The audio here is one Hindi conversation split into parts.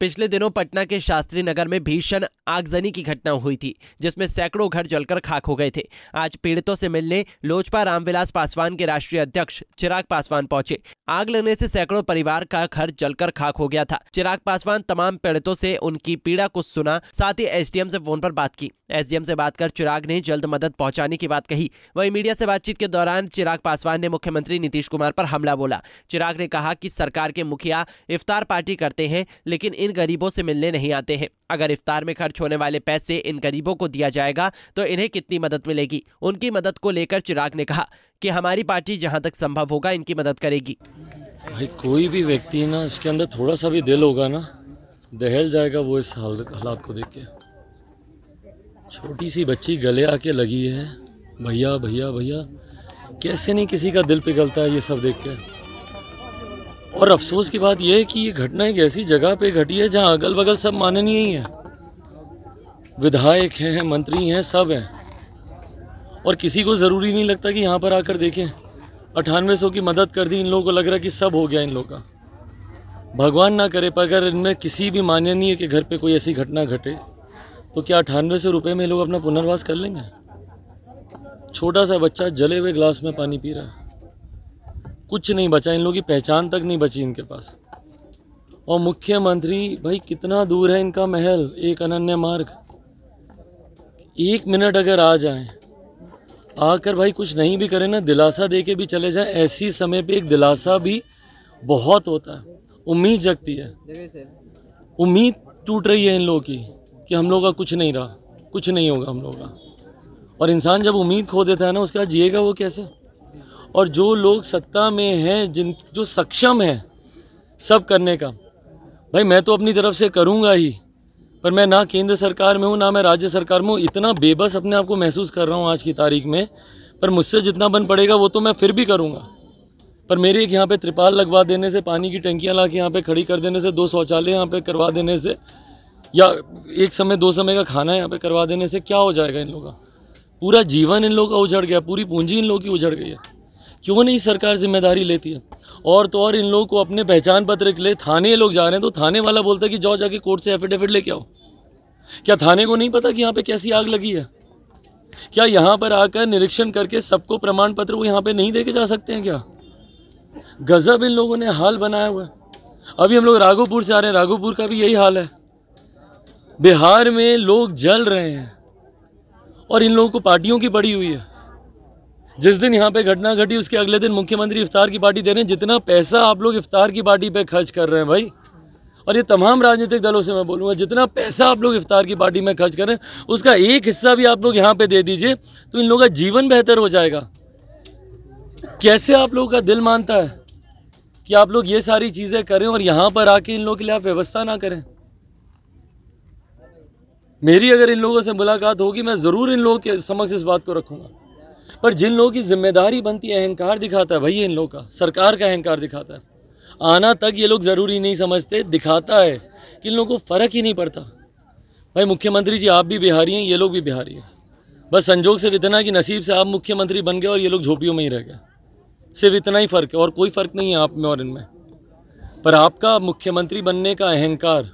पिछले दिनों पटना के शास्त्री नगर में भीषण आगजनी की घटना हुई थी जिसमें सैकड़ों घर जलकर खाक हो गए थे आज पीड़ितों से मिलने लोजपा रामविलास पासवान के राष्ट्रीय अध्यक्ष चिराग पासवान पहुंचे आग लगने से सैकड़ों परिवार का घर जलकर खाक हो गया था चिराग पासवान तमाम पीड़ितों से उनकी पीड़ा को सुना साथ ही एसडीएम से फोन पर बात की एसडीएम से बात कर चिराग ने जल्द मदद पहुंचाने की बात कही वहीं मीडिया से बातचीत के दौरान चिराग पासवान ने मुख्यमंत्री नीतीश कुमार पर हमला बोला चिराग ने कहा कि सरकार के मुखिया इफ्तार पार्टी करते हैं लेकिन इन गरीबों से मिलने नहीं आते हैं अगर इफ्तार में खर्च होने वाले पैसे इन गरीबों को दिया जाएगा तो इन्हें कितनी मदद मिलेगी उनकी मदद को लेकर चिराग ने कहा कि हमारी पार्टी जहां तक संभव होगा इनकी मदद करेगी भाई कोई भी व्यक्ति ना इसके अंदर थोड़ा सा भी दिल होगा ना दहल जाएगा वो इस हालात को देख के छोटी सी बच्ची गले आके लगी है भैया भैया भैया कैसे नहीं किसी का दिल पिघलता है ये सब देख के और अफसोस की बात यह है कि ये घटना एक ऐसी जगह पे घटी है जहाँ अगल बगल सब माननीय ही है विधायक हैं मंत्री हैं सब हैं और किसी को ज़रूरी नहीं लगता कि यहाँ पर आकर देखें अठानवे सौ की मदद कर दी इन लोगों को लग रहा है कि सब हो गया इन लोगों का भगवान ना करे पर अगर इनमें किसी भी माननीय के घर पे कोई ऐसी घटना घटे तो क्या अठानवे सौ रुपये में लोग अपना पुनर्वास कर लेंगे छोटा सा बच्चा जले हुए ग्लास में पानी पी रहा है कुछ नहीं बचा इन लोगों की पहचान तक नहीं बची इनके पास और मुख्यमंत्री भाई कितना दूर है इनका महल एक अनन्य मार्ग एक मिनट अगर आ जाए आकर भाई कुछ नहीं भी करें ना दिलासा दे के भी चले जाएं ऐसी समय पे एक दिलासा भी बहुत होता है उम्मीद जगती है उम्मीद टूट रही है इन लोगों की कि हम लोग का कुछ नहीं रहा कुछ नहीं होगा हम लोग का और इंसान जब उम्मीद खो देता है ना उसके बाद जिएगा वो कैसे और जो लोग सत्ता में हैं जिन जो सक्षम हैं सब करने का भाई मैं तो अपनी तरफ से करूँगा ही पर मैं ना केंद्र सरकार में हूँ ना मैं राज्य सरकार में हूँ इतना बेबस अपने आप को महसूस कर रहा हूँ आज की तारीख में पर मुझसे जितना बन पड़ेगा वो तो मैं फिर भी करूँगा पर मेरी एक यहाँ पे त्रिपाल लगवा देने से पानी की टंकियाँ ला के यहाँ पे खड़ी कर देने से दो शौचालय यहाँ पे करवा देने से या एक समय दो समय का खाना यहाँ पे करवा देने से क्या हो जाएगा इन लोगों का पूरा जीवन इन लोगों का उजड़ गया पूरी पूंजी इन लोगों की उजड़ गई है क्यों नहीं सरकार जिम्मेदारी लेती है और तो और इन लोगों को अपने पहचान पत्र के लिए थाने लोग जा रहे हैं तो थाने वाला बोलता है कि जाओ जाके कोर्ट से एफिडेविट लेके आओ क्या थाने को नहीं पता कि यहाँ पे कैसी आग लगी है क्या यहाँ पर आकर निरीक्षण करके सबको प्रमाण पत्र वो यहाँ पे नहीं देके जा सकते हैं क्या गजब इन लोगों ने हाल बनाया हुआ है अभी हम लोग राघोपुर से आ रहे हैं राघोपुर का भी यही हाल है बिहार में लोग जल रहे हैं और इन लोगों को पार्टियों की पड़ी हुई है जिस दिन यहाँ पे घटना घटी उसके अगले दिन मुख्यमंत्री इफ्तार की पार्टी दे रहे हैं जितना पैसा आप लोग इफ्तार की पार्टी पे खर्च कर रहे हैं भाई और ये तमाम राजनीतिक दलों से मैं बोलूँगा जितना पैसा आप लोग इफ्तार की पार्टी में खर्च कर रहे हैं उसका एक हिस्सा भी आप लोग यहाँ पे दे दीजिए तो इन लोगों का जीवन बेहतर हो जाएगा कैसे आप लोगों का दिल मानता है कि आप लोग ये सारी चीज़ें करें और यहाँ पर आके इन लोगों के लिए आप व्यवस्था ना करें मेरी अगर इन लोगों से मुलाकात होगी मैं ज़रूर इन लोगों के समक्ष इस बात को रखूँगा पर जिन लोगों की जिम्मेदारी बनती है अहंकार दिखाता है वही इन लोगों का सरकार का अहंकार दिखाता है आना तक ये लोग ज़रूरी नहीं समझते दिखाता है कि इन लोगों को फ़र्क ही नहीं पड़ता भाई मुख्यमंत्री जी आप भी बिहारी हैं ये लोग भी बिहारी हैं बस संजोग से इतना कि नसीब से आप मुख्यमंत्री बन गए और ये लोग झोपड़ियों में ही रह गए सिर्फ इतना ही फ़र्क है और कोई फ़र्क नहीं है आप में और इनमें पर आपका मुख्यमंत्री बनने का अहंकार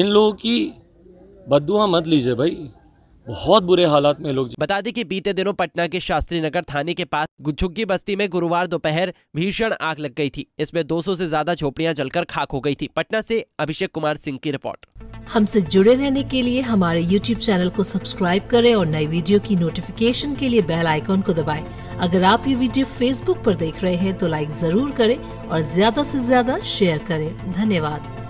इन लोगों की बदुआ मत लीजिए भाई बहुत बुरे हालात में लोग बता दें कि बीते दिनों पटना के शास्त्री नगर थाने के पास गुच्छुग्गी बस्ती में गुरुवार दोपहर भीषण आग लग गई थी इसमें 200 से ज्यादा झोपड़ियां जलकर खाक हो गई थी पटना से अभिषेक कुमार सिंह की रिपोर्ट हमसे जुड़े रहने के लिए हमारे YouTube चैनल को सब्सक्राइब करें और नई वीडियो की नोटिफिकेशन के लिए बेल आइकॉन को दबाएं। अगर आप ये वीडियो Facebook पर देख रहे हैं तो लाइक जरूर करें और ज्यादा से ज्यादा शेयर करें धन्यवाद